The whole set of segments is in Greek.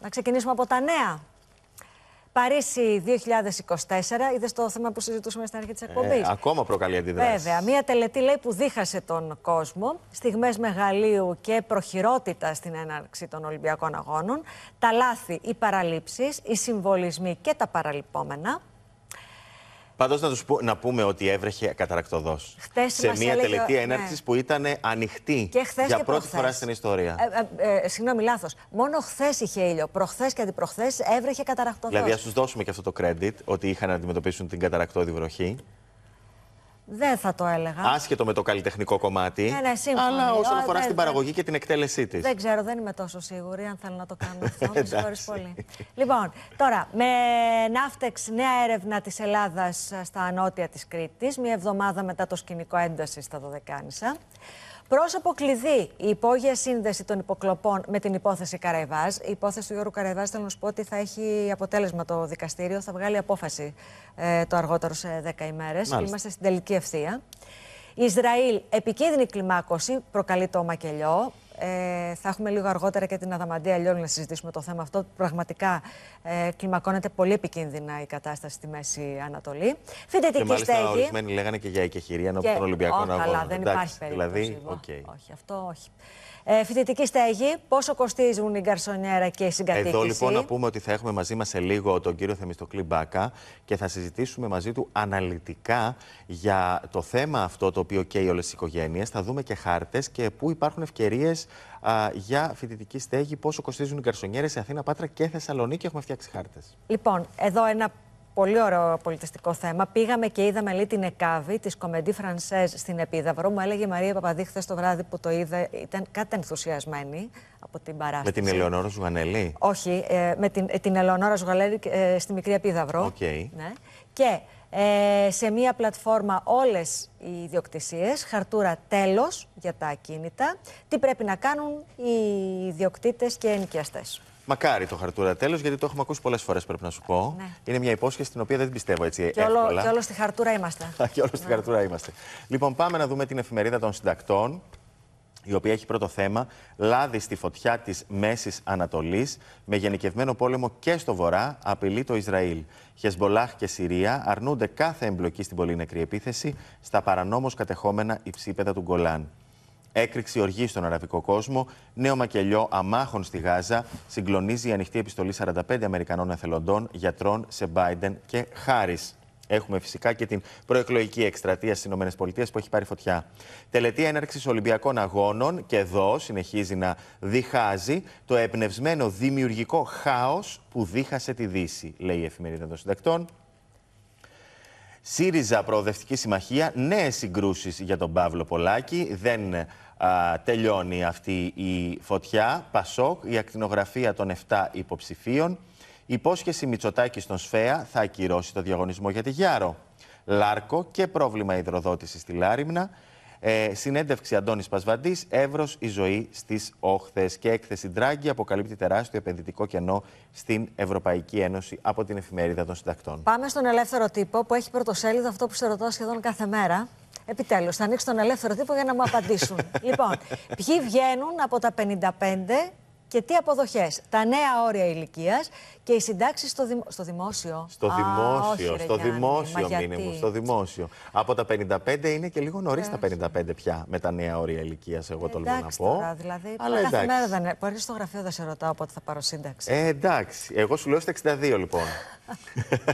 να ξεκινήσουμε από τα νέα. Παρίσι 2024, είδες το θέμα που συζητούσαμε στην αρχή της ε, εκπομπής. ακόμα προκαλεί αντιδράσει. Βέβαια. Μία τελετή λέει που δίχασε τον κόσμο. Στιγμές μεγαλείου και προχειρότητα στην έναρξη των Ολυμπιακών Αγώνων. Τα λάθη, οι παραλήψεις, οι συμβολισμοί και τα παραλυπόμενα. Πάντως να, να πούμε ότι έβρεχε καταρακτοδός. Σε μια έλεγε... τελετή ναι. έναρξης που ήταν ανοιχτή για πρώτη φορά στην ιστορία. Ε, ε, ε, ε συγγνώμη, λάθος. Μόνο χθες είχε ήλιο. Προχθές και αντιπροχθές έβρεχε καταρακτοδός. Δηλαδή, ας τους δώσουμε και αυτό το credit ότι είχαν να αντιμετωπίσουν την καταρακτόδη βροχή. Δεν θα το έλεγα. Άσχετο με το καλλιτεχνικό κομμάτι. Ναι, ναι σύμφωνα. Αλλά όσον αφορά στην παραγωγή και την εκτέλεσή της. Δεν ξέρω, δεν είμαι τόσο σίγουρη αν θέλω να το κάνω αυτό. Με συγχωρείς πολύ. λοιπόν, τώρα, με ναύτεξ νέα έρευνα της Ελλάδας ε, στα νότια της Κρήτης, μία εβδομάδα μετά το σκηνικό έντασης στα Δωδεκάνησα. Πρόσωπο κλειδί η υπόγεια σύνδεση των υποκλοπών με την υπόθεση Καραϊβάζ. Η υπόθεση του Γιώργου Καραϊβάζ, θέλω να σου πω ότι θα έχει αποτέλεσμα το δικαστήριο, θα βγάλει απόφαση ε, το αργότερο σε 10 ημέρε. Είμαστε στην τελική ευθεία. Ισραήλ, επικίνδυνη κλιμάκωση, προκαλεί το μακελιό. Ε, θα έχουμε λίγο αργότερα και την Αδαμαντία Λιόλου να συζητήσουμε το θέμα αυτό. Πραγματικά ε, κλιμακώνεται πολύ επικίνδυνα η κατάσταση στη Μέση Ανατολή. Φοιτητική και μάλιστα, Ορισμένοι λέγανε και για οικεχηρία ενώπιον των Ολυμπιακών Αγώνων. Καλά, δεν Εντάξει, υπάρχει δηλαδή, περίπτωση. Όχι, αυτό όχι. Ε, φοιτητική στέγη, πόσο κοστίζουν η γκαρσονιέρα και η συγκατοίκηση. Εδώ λοιπόν να πούμε ότι θα έχουμε μαζί μας σε λίγο τον κύριο Θεμιστοκλή Μπάκα και θα συζητήσουμε μαζί του αναλυτικά για το θέμα αυτό το οποίο καίει όλες τις οικογένειες. Θα δούμε και χάρτες και πού υπάρχουν ευκαιρίες για φοιτητική στέγη, πόσο κοστίζουν οι καρσονιέρε σε Αθήνα, Πάτρα και Θεσσαλονίκη. Έχουμε φτιάξει χάρτες. Λοιπόν, εδώ ένα πολύ ωραίο πολιτιστικό θέμα. Πήγαμε και είδαμε λίγο την Εκάβη της Κομεντή Φρανσέζ στην Επίδαυρο. Μου έλεγε η Μαρία Παπαδί χθες το βράδυ που το είδε, ήταν κάτι ενθουσιασμένη από την παράσταση. Με την Ελεονόρα Ζουγανέλη. Όχι, ε, με την, ε, την Ελεονόρα Ζουγανέλη ε, στη Μικρή Επίδαυρο. Okay. Ναι. Και ε, σε μία πλατφόρμα όλες οι ιδιοκτησίες, χαρτούρα τέλος για τα ακίνητα, τι πρέπει να κάνουν οι ιδιοκτήτες και ενοικιαστές. Μακάρι το χαρτούρα τέλος, γιατί το έχουμε ακούσει πολλές φορές, πρέπει να σου πω. Ναι. Είναι μια υπόσχεση την οποία δεν την πιστεύω έτσι. Και όλο, εύκολα. και όλο στη χαρτούρα είμαστε. και όλο ναι. στη χαρτούρα είμαστε. Λοιπόν, πάμε να δούμε την εφημερίδα των συντακτών η οποία έχει πρώτο θέμα λάδι στη φωτιά της Μέσης Ανατολής, με γενικευμένο πόλεμο και στο βορρά, απειλεί το Ισραήλ. Χεσμολάχ και Συρία αρνούνται κάθε εμπλοκή στην πολύ νεκρή επίθεση στα παρανόμως κατεχόμενα υψίπεδα του Γκολάν. Έκρηξη οργή στον αραβικό κόσμο, νέο μακελιό αμάχων στη Γάζα, συγκλονίζει η ανοιχτή επιστολή 45 Αμερικανών εθελοντών, γιατρών σε Biden και Χάρις. Έχουμε φυσικά και την προεκλογική εκστρατεία στις ΗΠΑ που έχει πάρει φωτιά. Τελετή έναρξης Ολυμπιακών Αγώνων και εδώ συνεχίζει να διχάζει το εμπνευσμένο δημιουργικό χάος που δίχασε τη Δύση, λέει η εφημερίδα των συντακτών. ΣΥΡΙΖΑ Προοδευτική Συμμαχία, νέες συγκρούσεις για τον Παύλο Πολάκη. Δεν τελειώνει αυτή η φωτιά. Πασόκ, η ακτινογραφία των 7 υποψηφίων. Υπόσχεση Μητσοτάκης στον ΣΦΕΑ θα ακυρώσει το διαγωνισμό για τη Γιάρο. Λάρκο και πρόβλημα υδροδότησης στη Λάριμνα. Ε, συνέντευξη Αντώνης Πασβαντής, εύρος η ζωή στις όχθες. Και έκθεση Ντράγκη αποκαλύπτει τεράστιο επενδυτικό κενό στην Ευρωπαϊκή Ένωση από την εφημερίδα των συντακτών. Πάμε στον ελεύθερο τύπο που έχει πρωτοσέλιδο αυτό που σε ρωτάω σχεδόν κάθε μέρα. Επιτέλους, θα ανοίξω τον ελεύθερο τύπο για να μου απαντήσουν. λοιπόν, ποιοι βγαίνουν από τα 55 και τι αποδοχές. Τα νέα όρια ηλικίας και οι συντάξεις στο, στο δημόσιο. Στο Α, δημόσιο, στο δημόσιο μήνυμα. Στο δημόσιο. Από τα 55 είναι και λίγο νωρίς τα 55 πια με τα νέα όρια ηλικίας, εγώ τολμώ να πω. Τώρα, δηλαδή, Αλλά κάθε δεν είναι. Μπορεί στο γραφείο δεν σε ρωτάω πότε θα πάρω σύνταξη. Ε, εντάξει. Εγώ σου λέω στα 62 λοιπόν.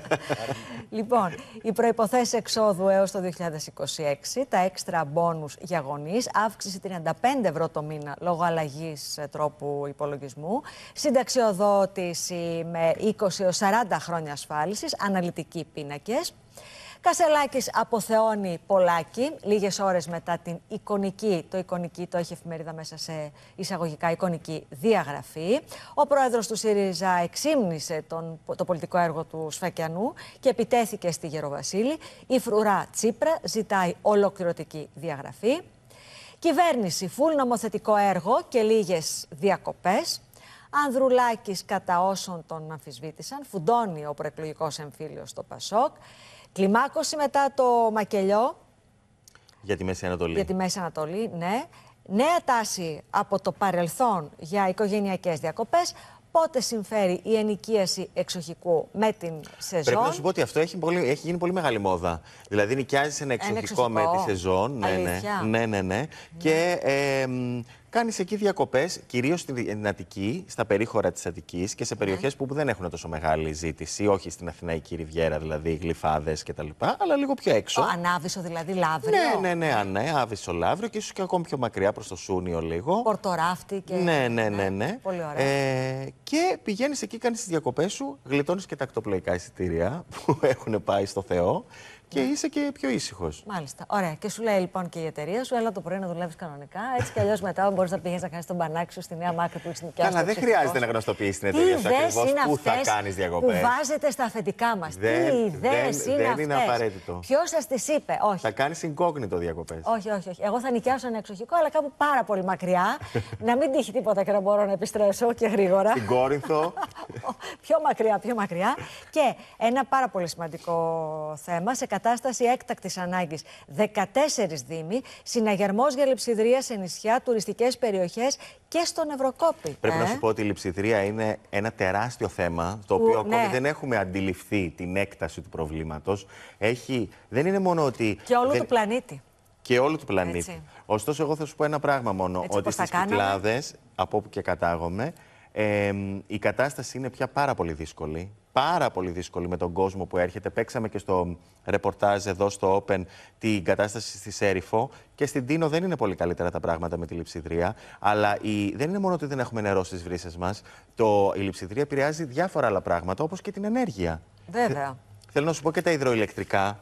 λοιπόν, οι προποθέσει εξόδου έως το 2026, τα έξτρα μπόνους για γονείς, αύξηση 35 ευρώ το μήνα λόγω αλλαγής ε, τρόπου υπολογισμού, συνταξιοδότηση με 20 έως 40 χρόνια ασφάλισης, αναλυτικοί πίνακες. Κασελάκης αποθεώνει πολλάκι, λίγες ώρες μετά την εικονική, το εικονική το έχει εφημερίδα μέσα σε εισαγωγικά εικονική διαγραφή. Ο πρόεδρος του ΣΥΡΙΖΑ εξήμνησε τον, το πολιτικό έργο του Σφακιανού και επιτέθηκε στη Γεροβασίλη. Η φρουρά Τσίπρα ζητάει ολοκληρωτική διαγραφή. Κυβέρνηση, φουλ νομοθετικό έργο και λίγες διακοπές. Ανδρουλάκης κατά όσων τον αμφισβήτησαν, φουντώνει ο προεκλογικός εμφύλιος στο Πασόκ, κλιμάκωση μετά το Μακελιό. Για τη Μέση Ανατολή. Για τη Μέση Ανατολή, ναι. Νέα τάση από το παρελθόν για οικογενειακές διακοπές, πότε συμφέρει η ενοικίαση εξοχικού με την σεζόν. Πρέπει να σου πω ότι αυτό έχει, πολύ, έχει γίνει πολύ μεγάλη μόδα. Δηλαδή, νοικιάζεις ένα εξοχικό, εξοχικό, με τη σεζόν. Ναι, ναι, ναι. ναι, ναι. Και ναι. Κάνεις εκεί διακοπές, κυρίως στην Αττική, στα περίχωρα της Αττικής και σε ναι. περιοχές που δεν έχουν τόσο μεγάλη ζήτηση, όχι στην Αθηναϊκή Ριβιέρα, δηλαδή γλυφάδες κτλ. Αλλά λίγο πιο έξω. Ο Ανάβησο, δηλαδή Λαύριο. Ναι, ναι, ναι, ναι, ναι Λαύριο και ίσως και ακόμη πιο μακριά προς το Σούνιο λίγο. Πορτοράφτη και. Ναι, ναι, ναι. ναι. ναι πολύ ωραία. Ε, και πηγαίνεις εκεί, κάνεις τις διακοπές σου, γλιτώνεις και τα ακτοπλοϊκά εισιτήρια που έχουν πάει στο Θεό και ναι. είσαι και πιο ήσυχος. Μάλιστα. Ωραία. Και σου λέει λοιπόν και η εταιρεία σου, έλα το πρωί να δουλεύεις κανονικά. Έτσι κι αλλιώς μετά μπορείς να πηγαίνεις να κάνεις τον πανάκι σου στη νέα μάκρη που έχεις νοικιάσει. Καλά, δεν χρειάζεται να γνωστοποιήσεις την εταιρεία σου ακριβώ πού θα κάνει διακοπέ. Που βάζετε στα αφεντικά μας. Τι ιδέε είναι αυτέ. Δεν είναι απαραίτητο. Ποιος σα τις είπε, Όχι. Θα κάνεις συγκόκνητο διακοπές. Όχι, όχι, όχι. Εγώ θα νοικιάσω ένα εξοχικό, αλλά κάπου πάρα πολύ μακριά. να μην τύχει τίποτα και να μπορώ να επιστρέψω και γρήγορα. Στην Κόρινθο. πιο μακριά, πιο μακριά. Και ένα πάρα πολύ σημαντικό θέμα. Σε κατάσταση έκτακτης ανάγκης. 14 Δήμοι, συναγερμός για λειψιδρία σε νησιά, τουριστικές περιοχές και στον Ευρωκόπη. Πρέπει να ε? σου πω ότι η λειψιδρία είναι ένα τεράστιο θέμα, το οποίο ακόμη ναι. δεν έχουμε αντιληφθεί την έκταση του προβλήματος. Έχει... Δεν είναι μόνο ότι. Και όλου δεν... του πλανήτη. Και όλου του πλανήτη. Έτσι. Ωστόσο, εγώ θα σου πω ένα πράγμα μόνο. Έτσι, ότι στι Κυκλάδες, από όπου και κατάγομαι, η κατάσταση είναι πια πάρα πολύ δύσκολη. Πάρα πολύ δύσκολη με τον κόσμο που έρχεται. Παίξαμε και στο ρεπορτάζ εδώ στο Open την κατάσταση στη Σέριφο και στην Τίνο δεν είναι πολύ καλύτερα τα πράγματα με τη λειψιδρία. Αλλά η... δεν είναι μόνο ότι δεν έχουμε νερό στις βρύσες μας. Το... Η λειψιδρία επηρεάζει διάφορα άλλα πράγματα όπως και την ενέργεια. Βέβαια. Θέλω να σου πω και τα υδροηλεκτρικά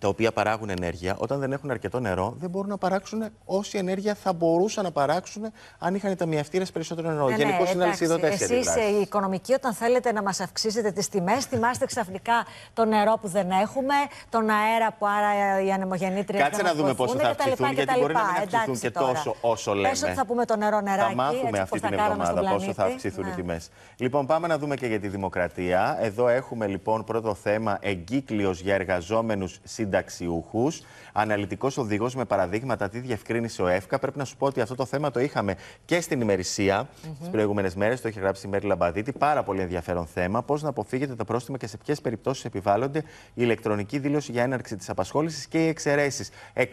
τα οποία παράγουν ενέργεια, όταν δεν έχουν αρκετό νερό, δεν μπορούν να παράξουν όση ενέργεια θα μπορούσαν να παράξουν αν είχαν τα ταμιευτήρε περισσότερο νερό. Ναι, ναι Γενικώς είναι αλυσιδωτέ οι Εσεί οι ε, οικονομικοί, όταν θέλετε να μας αυξήσετε τις τιμές, θυμάστε ξαφνικά το νερό που δεν έχουμε, τον αέρα που άρα οι ανεμογεννήτριε δεν Κάτσε να δούμε πόσο θα αυξηθούν, γιατί μπορεί να μην αυξηθούν και τόσο όσο λέμε. Πέσω ότι θα πούμε το νερό νεράκι. Θα μάθουμε αυτή την εβδομάδα πόσο θα αυξηθούν οι ναι. τιμές. Λοιπόν, πάμε να δούμε και για τη δημοκρατία. Εδώ έχουμε λοιπόν πρώτο θέμα εγκύκλιος για εργαζόμενους συντηρητέ συνταξιούχους. Αναλυτικός οδηγός με παραδείγματα, τι διευκρίνησε ο ΕΦΚΑ. Πρέπει να σου πω ότι αυτό το θέμα το είχαμε και στην ημερησία mm -hmm. τις προηγούμενες μέρες. Το έχει γράψει η Μέρλι Λαμπαδίτη. Πάρα πολύ ενδιαφέρον θέμα. Πώς να αποφύγετε τα πρόστιμα και σε ποιες περιπτώσεις επιβάλλονται η ηλεκτρονική δήλωση για έναρξη της απασχόλησης και οι εξαιρέσεις. 180.000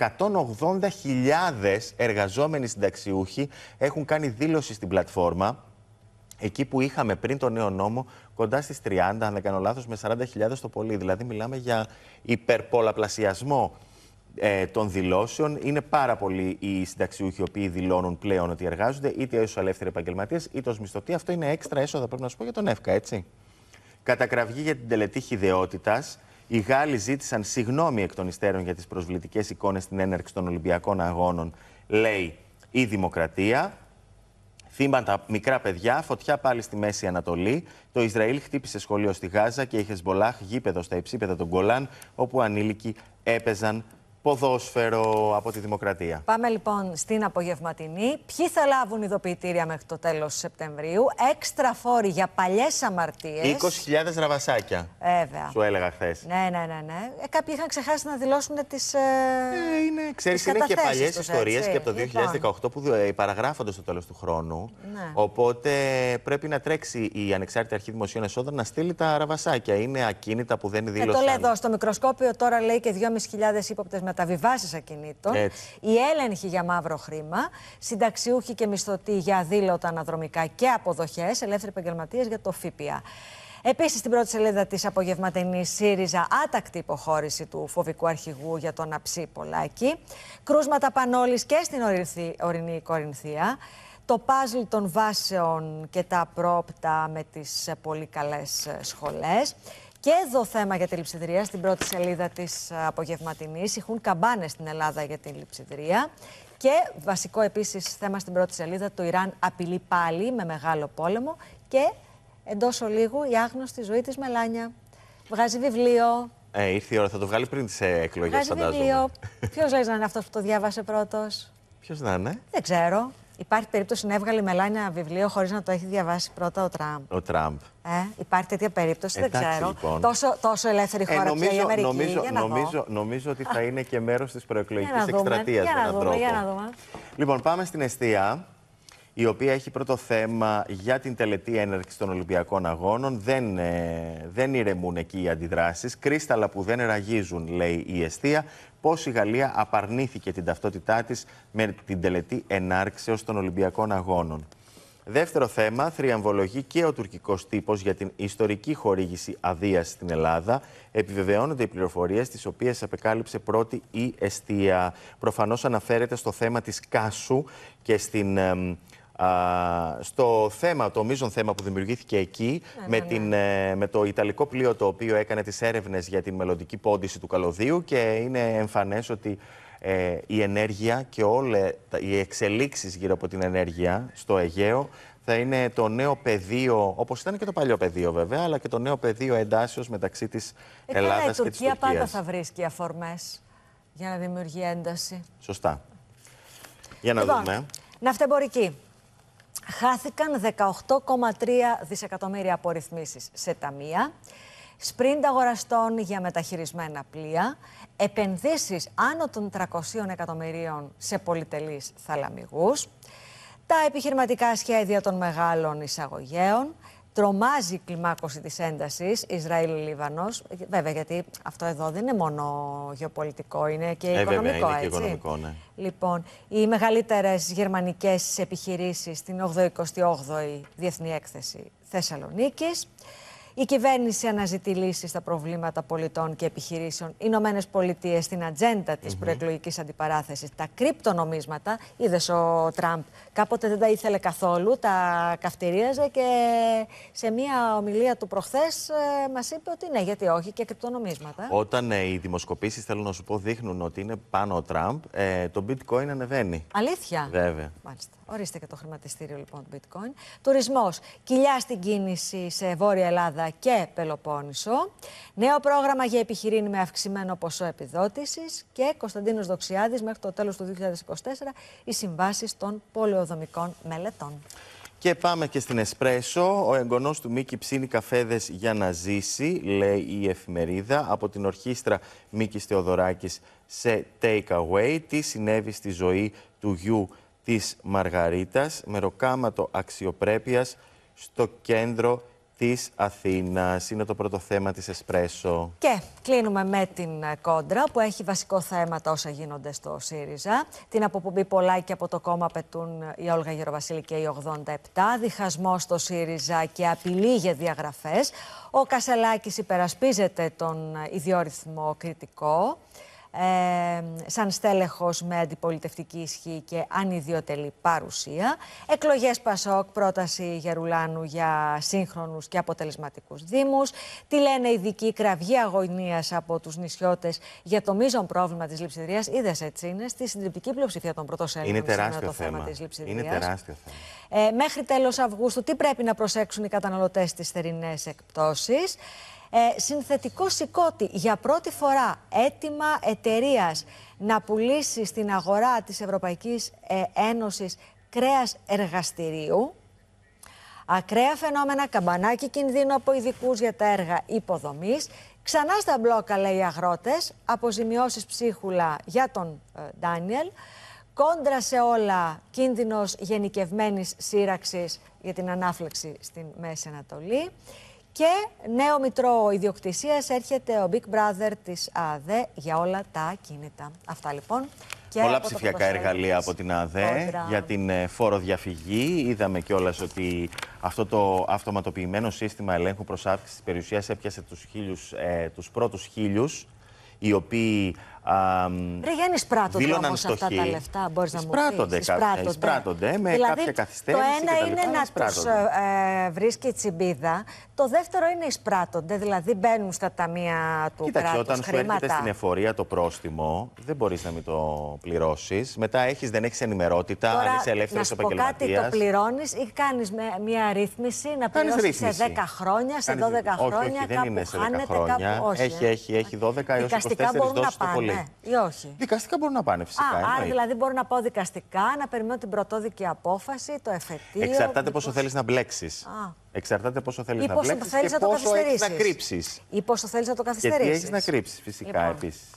εργαζόμενοι συνταξιούχοι έχουν κάνει δήλωση στην πλατφόρμα εκεί που είχαμε πριν τον νέο νόμο κοντά στις 30, αν δεν κάνω λάθος, με 40.000 το πολύ. Δηλαδή μιλάμε για υπερπολαπλασιασμό ε, των δηλώσεων. Είναι πάρα πολλοί οι συνταξιούχοι οι οποίοι δηλώνουν πλέον ότι εργάζονται, είτε ως ελεύθεροι επαγγελματίες, είτε ως μισθωτοί. Αυτό είναι έξτρα έσοδα, πρέπει να σου πω, για τον ΕΦΚΑ, έτσι. Κατακραυγή για την τελετή χιδεότητας. Οι Γάλλοι ζήτησαν συγγνώμη εκ των υστέρων για τις προσβλητικές εικόνες στην έναρξη των Ολυμπιακών Αγώνων, λέει η Δημοκρατία. Θύματα μικρά παιδιά, φωτιά πάλι στη Μέση Ανατολή. Το Ισραήλ χτύπησε σχολείο στη Γάζα και είχε σμπολάχ γήπεδο στα υψίπεδα των Γκολάν, όπου ανήλικοι έπαιζαν ποδόσφαιρο από τη Δημοκρατία. Πάμε λοιπόν στην απογευματινή. Ποιοι θα λάβουν ειδοποιητήρια μέχρι το τέλος Σεπτεμβρίου. Έξτρα φόροι για παλιές αμαρτίες. 20.000 ραβασάκια. Βέβαια. Σου έλεγα χθες. Ναι, ναι, ναι. ναι. Ε, κάποιοι είχαν ξεχάσει να δηλώσουν τις ε, ε, είναι. Ξέρεις, τις είναι και παλιέ ιστορίε ιστορίες και από το λοιπόν. 2018 που ε, παραγράφονται στο τέλος του χρόνου. Ναι. Οπότε πρέπει να τρέξει η Ανεξάρτητη Αρχή Δημοσίων Εσόδων να στείλει τα ραβασάκια. Είναι ακίνητα που δεν δήλωσαν. Ε, το λέω εδώ στο μικροσκόπιο τώρα λέει και 2.500 ύποπτες μεταβιβάσει ακινήτων, η έλεγχη για μαύρο χρήμα, συνταξιούχοι και μισθωτοί για αδήλωτα αναδρομικά και αποδοχές, ελεύθεροι επαγγελματίες για το ΦΠΑ. Επίσης, στην πρώτη σελίδα της απογευματινής ΣΥΡΙΖΑ, άτακτη υποχώρηση του φοβικού αρχηγού για τον Αψί Πολάκη. Κρούσματα πανόλης και στην ορεινή Κορινθία. Το πάζλ των βάσεων και τα πρόπτα με τις πολύ καλές σχολές. Και εδώ θέμα για τη λειψιδρία στην πρώτη σελίδα της απογευματινής. Ηχούν καμπάνες στην Ελλάδα για τη λειψιδρία. Και βασικό επίσης θέμα στην πρώτη σελίδα, το Ιράν απειλεί πάλι με μεγάλο πόλεμο και εντός ολίγου η άγνωστη ζωή της Μελάνια. Βγάζει βιβλίο, ε, ήρθε η ώρα, θα το βγάλει πριν τις ε, εκλογές, φαντάζομαι. Βιβλίο. Ποιος λέει να είναι αυτός που το διάβασε πρώτος. Ποιος να είναι. Δεν ξέρω. Υπάρχει περίπτωση να έβγαλε Μελάνια ένα βιβλίο χωρίς να το έχει διαβάσει πρώτα ο Τραμπ. Ο Τραμπ. Ε, υπάρχει τέτοια περίπτωση, δεν ξέρω. Λοιπόν. Τόσο, ελεύθερη ε, χώρα ε, νομίζω, η Αμερική. Νομίζω, για να νομίζω, νομίζω ότι θα είναι και μέρος της προεκλογικής εκστρατεία με έναν Για να δούμε. Λοιπόν, πάμε στην αιστεία η οποία έχει πρώτο θέμα για την τελετή έναρξης των Ολυμπιακών Αγώνων. Δεν, ε, δεν ηρεμούν εκεί οι αντιδράσεις. Κρίσταλα που δεν ραγίζουν, λέει η αιστεία. Πώς η Γαλλία απαρνήθηκε την ταυτότητά της με την τελετή ενάρξεως των Ολυμπιακών Αγώνων. Δεύτερο θέμα, θριαμβολογεί και ο τουρκικός τύπος για την ιστορική χορήγηση αδείας στην Ελλάδα. Επιβεβαιώνονται οι πληροφορίες, τις οποίες απεκάλυψε πρώτη η Εστία. Προφανώς αναφέρεται στο θέμα της Κάσου και στην. Α, στο θέμα, το μείζον θέμα που δημιουργήθηκε εκεί ναι, με, ναι, ναι. Την, ε, με το Ιταλικό πλοίο το οποίο έκανε τις έρευνες για την μελλοντική πόντιση του καλωδίου και είναι εμφανές ότι ε, η ενέργεια και όλες οι εξελίξεις γύρω από την ενέργεια στο Αιγαίο θα είναι το νέο πεδίο, όπως ήταν και το παλιό πεδίο βέβαια, αλλά και το νέο πεδίο εντάσσεω μεταξύ της ε, Ελλάδα και της Τουρκία. Η Τουρκία πάντα θα βρίσκει αφορμές για να δημιουργεί ένταση. Σωστά. Για να λοιπόν, δούμε. Ναυτεμπορική χάθηκαν 18,3 δισεκατομμύρια απορριθμίσεις σε ταμεία, σπριντ αγοραστών για μεταχειρισμένα πλοία, επενδύσεις άνω των 300 εκατομμυρίων σε πολυτελείς θαλαμιγούς, τα επιχειρηματικά σχέδια των μεγάλων εισαγωγέων, Τρομάζει η κλιμάκωση της έντασης Ισραήλ-Λίβανο. Βέβαια, γιατί αυτό εδώ δεν είναι μόνο γεωπολιτικό, είναι και ε, οικονομικό. είναι έτσι. Ναι. Λοιπόν, οι μεγαλύτερες γερμανικές επιχειρήσεις στην 88η Διεθνή Έκθεση Θεσσαλονίκης. Η κυβέρνηση αναζητεί λύσεις στα προβλήματα πολιτών και επιχειρήσεων. Οι Ηνωμένες Πολιτείες στην ατζέντα της mm-hmm. προεκλογικής αντιπαράθεσης. Τα κρυπτονομίσματα, είδες ο Τραμπ, κάποτε δεν τα ήθελε καθόλου, τα καυτηρίαζε και σε μία ομιλία του προχθές ε, μας είπε ότι ναι, γιατί όχι και κρυπτονομίσματα. Όταν ε, οι δημοσκοπήσεις, θέλω να σου πω, δείχνουν ότι είναι πάνω ο Τραμπ, ε, το bitcoin ανεβαίνει. Αλήθεια. Βέβαια. Μάλιστα. Ορίστε και το χρηματιστήριο λοιπόν του bitcoin. Τουρισμός. Κοιλιά στην κίνηση σε Βόρεια Ελλάδα και Πελοπόννησο. Νέο πρόγραμμα για επιχειρήνη με αυξημένο ποσό επιδότησης. Και Κωνσταντίνος Δοξιάδης μέχρι το τέλος του 2024 οι συμβάσεις των πολεοδομικών μελετών. Και πάμε και στην Εσπρέσο. Ο εγγονός του Μίκη ψήνει καφέδες για να ζήσει, λέει η εφημερίδα, από την ορχήστρα Μίκης Θεοδωράκης σε Take Away. Τι συνέβη στη ζωή του γιου της Μαργαρίτας με ροκάματο αξιοπρέπειας στο κέντρο της Αθήνας. Είναι το πρώτο της Εσπρέσο. Και κλείνουμε με την ε, κόντρα που έχει βασικό θέμα τα όσα γίνονται στο ΣΥΡΙΖΑ. Την αποπομπή πολλά και από το κόμμα πετούν ε, η Όλγα Γεροβασίλη και η 87. Διχασμός στο ΣΥΡΙΖΑ και απειλή για διαγραφές. Ο Κασελάκης υπερασπίζεται τον ε, ιδιόρυθμο κριτικό ε, σαν στέλεχος με αντιπολιτευτική ισχύ και ανιδιοτελή παρουσία. Εκλογές Πασόκ, πρόταση Γερουλάνου για σύγχρονους και αποτελεσματικούς δήμους. Τι λένε ειδικοί κραυγή αγωνίας από τους νησιώτες για το μείζον πρόβλημα της λειψιδρίας. Είδες έτσι είναι, στη συντριπτική πλειοψηφία των πρωτοσέλιδων. Είναι τεράστιο το θέμα, θέμα της Ε, μέχρι τέλος Αυγούστου τι πρέπει να προσέξουν οι καταναλωτές στις θερινές εκπτώσεις. Ε, συνθετικό σηκώτη για πρώτη φορά έτοιμα εταιρείας να πουλήσει στην αγορά της Ευρωπαϊκής ε, Ένωσης κρέας εργαστηρίου. Ακραία φαινόμενα, καμπανάκι κινδύνου από ειδικούς για τα έργα υποδομής. Ξανά στα μπλόκα, λέει οι αγρότες, αποζημιώσεις ψίχουλα για τον ε, Ντάνιελ. Κόντρα σε όλα, κίνδυνος γενικευμένης σύραξης για την ανάφλεξη στην Μέση Ανατολή. Και νέο μητρό ιδιοκτησίας έρχεται ο Big Brother της ΑΔΕ για όλα τα κινητά. Αυτά λοιπόν. Και Πολλά ψηφιακά εργαλεία από την ΑΔΕ για την ε, διαφυγή. Είδαμε κιόλας ότι αυτό το αυτοματοποιημένο σύστημα ελέγχου προς αύξηση της περιουσίας έπιασε τους χίλιους, ε, τους πρώτους χίλιους οι οποίοι Ρε Γιάννη, σπράττονται όμως αυτά τα λεφτά, μπορείς να μου πεις. Σπράττονται, σπράττονται. σπράττονται με δηλαδή, κάποια καθυστέρηση το ένα τα είναι λεφτά, να του ε, ε, βρίσκει η τσιμπίδα, το δεύτερο είναι οι δηλαδή μπαίνουν στα ταμεία του Κοίταξε, κράτους όταν χρήματα. έρχεται στην εφορία το πρόστιμο, δεν μπορείς να μην το πληρώσεις. Μετά έχεις, δεν έχεις ενημερότητα, Τώρα, αν είσαι ελεύθερος επαγγελματία. Αν κάτι, το πληρώνεις ή κάνεις μια ρύθμιση, να πληρώσεις σε 10 χρόνια, σε 12 χρόνια, κάπου σε κάπου χρόνια. Έχει 12 έω 24, το πολύ. Ναι, δικαστικά μπορούν να πάνε φυσικά. άρα δηλαδή μπορώ να πάω δικαστικά, να περιμένω την πρωτόδικη απόφαση, το εφετείο. Εξαρτάται πόσο θέλεις να μπλέξεις. Εξαρτάται πόσο θέλεις να μπλέξει. Ή πόσο θέλει να το καθυστερήσει. Ή πόσο θέλεις να το καθυστερήσει. Γιατί έχεις να κρύψεις φυσικά λοιπόν. επίσης επίση.